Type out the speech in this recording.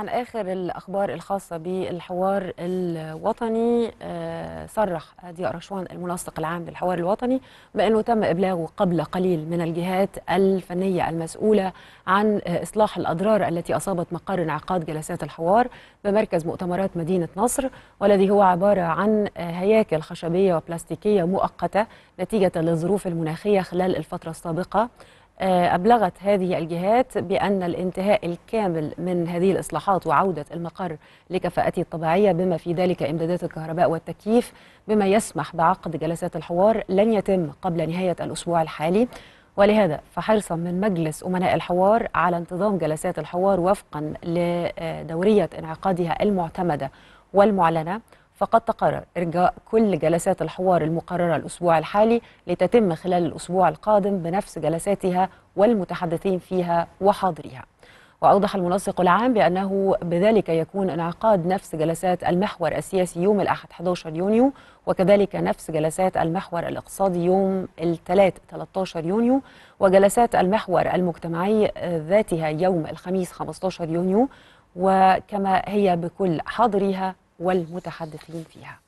عن آخر الأخبار الخاصة بالحوار الوطني آه، صرح دي رشوان المنسق العام للحوار الوطني بأنه تم إبلاغه قبل قليل من الجهات الفنية المسؤولة عن إصلاح الأضرار التي أصابت مقر انعقاد جلسات الحوار بمركز مؤتمرات مدينة نصر والذي هو عبارة عن هياكل خشبية وبلاستيكية مؤقتة نتيجة للظروف المناخية خلال الفترة السابقة آه، أبلغت هذه الجهات بأن الانتهاء الكامل من هذه الإصلاحات وعودة المقر لكفاءته الطبيعية بما في ذلك إمدادات الكهرباء والتكييف بما يسمح بعقد جلسات الحوار لن يتم قبل نهاية الأسبوع الحالي ولهذا فحرصا من مجلس أمناء الحوار على انتظام جلسات الحوار وفقا لدورية انعقادها المعتمدة والمعلنة فقد تقرر إرجاء كل جلسات الحوار المقررة الأسبوع الحالي لتتم خلال الأسبوع القادم بنفس جلساتها والمتحدثين فيها وحاضريها وأوضح المنسق العام بأنه بذلك يكون انعقاد نفس جلسات المحور السياسي يوم الأحد 11 يونيو وكذلك نفس جلسات المحور الاقتصادي يوم الثلاث 13 يونيو وجلسات المحور المجتمعي ذاتها يوم الخميس 15 يونيو وكما هي بكل حاضريها والمتحدثين فيها